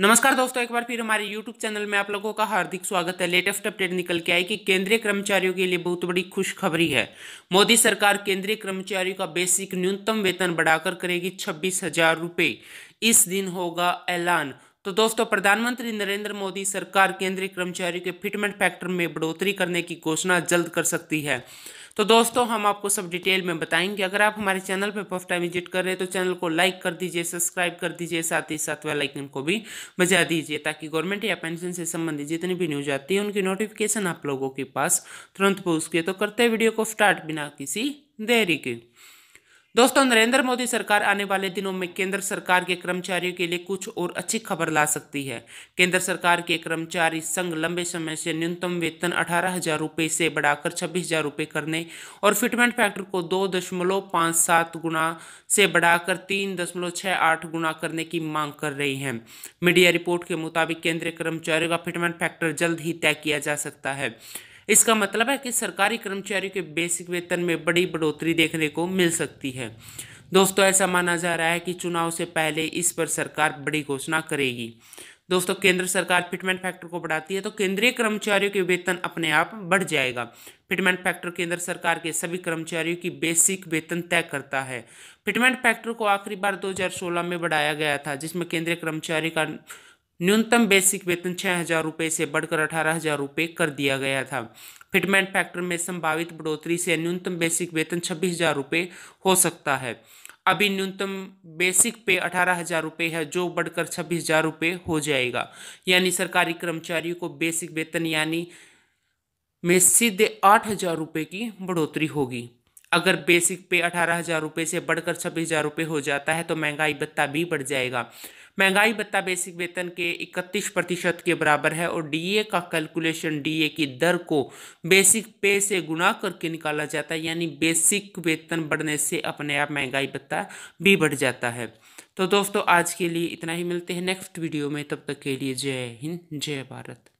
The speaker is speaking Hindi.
नमस्कार दोस्तों एक बार फिर हमारे YouTube चैनल में आप लोगों का हार्दिक स्वागत है लेटेस्ट अपडेट निकल के आई कि केंद्रीय कर्मचारियों के लिए बहुत बड़ी खुशखबरी है मोदी सरकार केंद्रीय कर्मचारियों का बेसिक न्यूनतम वेतन बढ़ाकर करेगी छब्बीस हजार रुपये इस दिन होगा ऐलान तो दोस्तों प्रधानमंत्री नरेंद्र मोदी सरकार केंद्रीय कर्मचारियों के फिटमेंट फैक्टर में बढ़ोतरी करने की घोषणा जल्द कर सकती है तो दोस्तों हम आपको सब डिटेल में बताएंगे अगर आप हमारे चैनल पर फर्स्ट टाइम विजिट कर रहे हैं तो चैनल को लाइक कर दीजिए सब्सक्राइब कर दीजिए साथ ही साथ वेलाइकन को भी बजा दीजिए ताकि गवर्नमेंट या पेंशन से संबंधित जितनी भी न्यूज आती है उनकी नोटिफिकेशन आप लोगों के पास तुरंत पहुँच के तो करते वीडियो को स्टार्ट बिना किसी देरी के दोस्तों नरेंद्र मोदी सरकार आने वाले दिनों में केंद्र सरकार के कर्मचारियों के लिए कुछ और अच्छी खबर ला सकती है केंद्र सरकार के कर्मचारी संघ लंबे समय से न्यूनतम वेतन अठारह हजार रुपये से बढ़ाकर छब्बीस हजार रुपये करने और फिटमेंट फैक्टर को दो दशमलव पाँच सात गुना से बढ़ाकर तीन दशमलव छः आठ गुना करने की मांग कर रही है मीडिया रिपोर्ट के मुताबिक केंद्रीय कर्मचारियों का फिटमेंट फैक्टर जल्द ही तय किया जा सकता है इसका मतलब है कि सरकारी कर्मचारियों के बेसिक वेतन में बड़ी बढ़ोतरी देखने को मिल सकती है दोस्तों ऐसा माना जा रहा है कि चुनाव से पहले इस पर सरकार बड़ी घोषणा करेगी दोस्तों केंद्र सरकार फिटमेंट फैक्टर को बढ़ाती है तो केंद्रीय कर्मचारियों के वेतन अपने आप बढ़ जाएगा फिटमेंट फैक्टर केंद्र सरकार के सभी कर्मचारियों की बेसिक वेतन तय करता है फिटमेंट फैक्टर को आखिरी बार 2016 में बढ़ाया गया था जिसमें केंद्रीय कर्मचारी का न्यूनतम बेसिक वेतन छः हज़ार रुपये से बढ़कर अठारह हज़ार रुपये कर दिया गया था फिटमेंट फैक्टर में संभावित बढ़ोतरी से न्यूनतम बेसिक वेतन छब्बीस हज़ार रुपये हो सकता है अभी न्यूनतम बेसिक पे अठारह हज़ार रुपये है जो बढ़कर छब्बीस हज़ार रुपये हो जाएगा यानी सरकारी कर्मचारियों को बेसिक वेतन यानी में सीधे आठ हज़ार रुपये की बढ़ोतरी होगी अगर बेसिक पे अठारह हज़ार रुपये से बढ़कर छब्बीस हज़ार रुपये हो जाता है तो महंगाई भत्ता भी बढ़ जाएगा महंगाई भत्ता बेसिक वेतन के 31 प्रतिशत के बराबर है और डीए का कैलकुलेशन डीए की दर को बेसिक पे से गुना करके निकाला जाता है यानी बेसिक वेतन बढ़ने से अपने आप महंगाई भत्ता भी बढ़ जाता है तो दोस्तों आज के लिए इतना ही मिलते हैं नेक्स्ट वीडियो में तब तक के लिए जय हिंद जय भारत